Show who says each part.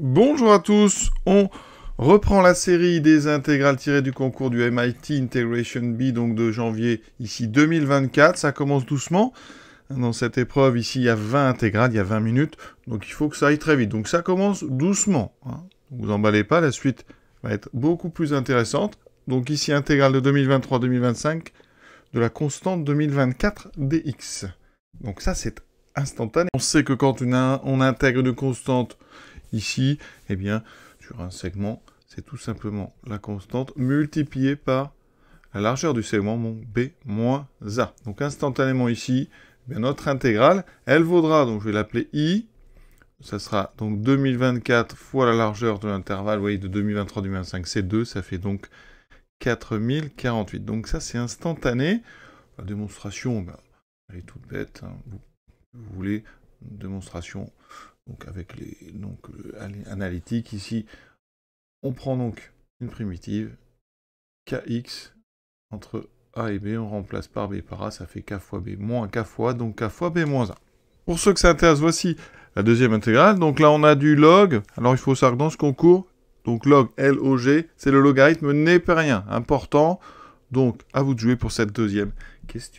Speaker 1: Bonjour à tous, on reprend la série des intégrales tirées du concours du MIT Integration B, donc de janvier ici 2024, ça commence doucement. Dans cette épreuve ici, il y a 20 intégrales, il y a 20 minutes, donc il faut que ça aille très vite. Donc ça commence doucement, hein. vous emballez pas, la suite va être beaucoup plus intéressante. Donc ici, intégrale de 2023-2025 de la constante 2024 dx. Donc ça, c'est instantané. On sait que quand on, on intègre une constante Ici, et eh bien, sur un segment, c'est tout simplement la constante multipliée par la largeur du segment, mon B moins A. Donc instantanément ici, eh notre intégrale, elle vaudra, donc je vais l'appeler I, ça sera donc 2024 fois la largeur de l'intervalle, vous voyez, de 2023 2025, c'est 2, ça fait donc 4048. Donc ça, c'est instantané. La démonstration, ben, elle est toute bête. Hein. Vous, vous, voulez une démonstration donc avec les euh, analytiques ici, on prend donc une primitive kx entre a et b, on remplace par b par a, ça fait k fois b moins k fois, donc k fois b moins 1. Pour ceux que ça intéresse, voici la deuxième intégrale. Donc là, on a du log. Alors, il faut savoir que dans ce concours, donc log LOG, c'est le logarithme n'est pas rien. Important, donc à vous de jouer pour cette deuxième question.